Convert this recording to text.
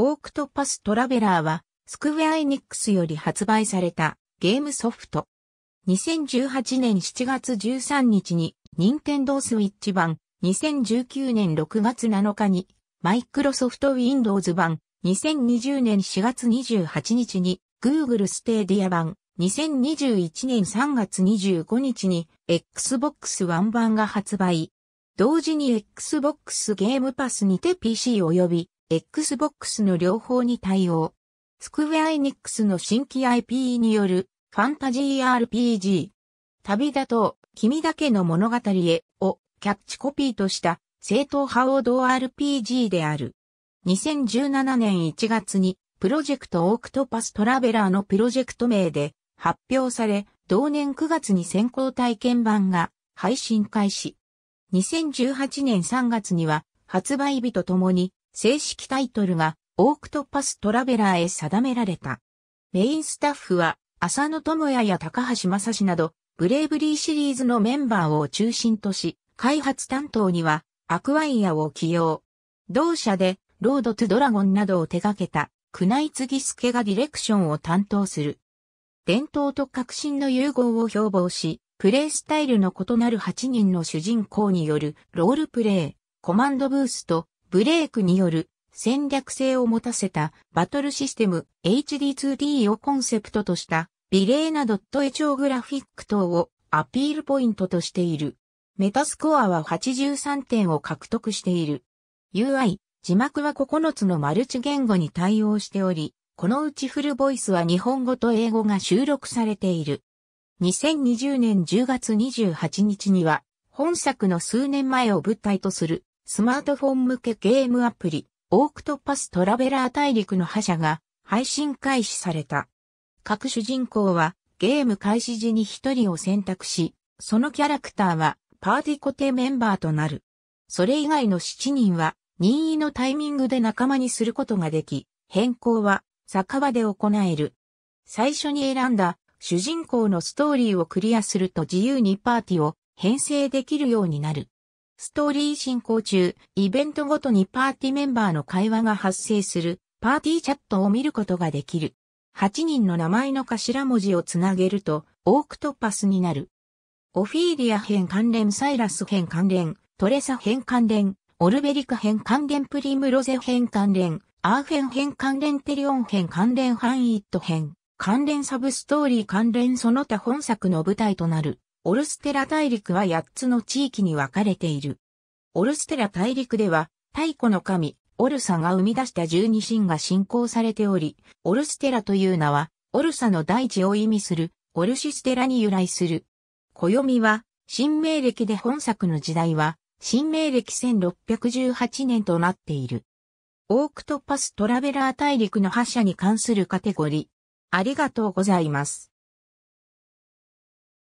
オークトパストラベラーは、スクウェアエニックスより発売されたゲームソフト。2018年7月13日に、任天堂スイッチ版、2019年6月7日に、マイクロソフトウィンドウズ版、2020年4月28日に、Google ステーディア版、2021年3月25日に、Xbox One 版が発売。同時に Xbox ゲームパスにて PC 及び Xbox の両方に対応。スクウェアエニックスの新規 IP によるファンタジー RPG。旅だと、君だけの物語へをキャッチコピーとした正統派王道 RPG である。2017年1月にプロジェクトオークトパストラベラーのプロジェクト名で発表され、同年9月に先行体験版が配信開始。2018年3月には発売日とともに正式タイトルがオークトパストラベラーへ定められた。メインスタッフは浅野智也や高橋正史などブレイブリーシリーズのメンバーを中心とし、開発担当にはアクワイアを起用。同社でロード・トゥ・ドラゴンなどを手掛けた、宮内ス助がディレクションを担当する。伝統と革新の融合を標榜し、プレイスタイルの異なる8人の主人公によるロールプレイ、コマンドブースト、ブレークによる戦略性を持たせたバトルシステム HD2D をコンセプトとしたビレーなドットエチ帳グラフィック等をアピールポイントとしている。メタスコアは83点を獲得している。UI、字幕は9つのマルチ言語に対応しており、このうちフルボイスは日本語と英語が収録されている。2020年10月28日には、本作の数年前を舞台とするスマートフォン向けゲームアプリ、オークトパストラベラー大陸の覇者が配信開始された。各主人公はゲーム開始時に一人を選択し、そのキャラクターはパーティ固定メンバーとなる。それ以外の7人は任意のタイミングで仲間にすることができ、変更は酒場で行える。最初に選んだ主人公のストーリーをクリアすると自由にパーティを編成できるようになる。ストーリー進行中、イベントごとにパーティメンバーの会話が発生するパーティーチャットを見ることができる。8人の名前の頭文字をつなげると、オークトパスになる。オフィーリア編関連、サイラス編関連、トレサ編関連、オルベリカ編関連、プリムロゼ編関連、アーフェン編関連、テリオン編関連、ハンイット編、関連サブストーリー関連その他本作の舞台となる。オルステラ大陸は8つの地域に分かれている。オルステラ大陸では、太古の神、オルサが生み出した十二神が信仰されており、オルステラという名は、オルサの大地を意味する、オルシステラに由来する。暦は、新明暦で本作の時代は、新明暦1618年となっている。オークトパストラベラー大陸の覇者に関するカテゴリー。ありがとうございます。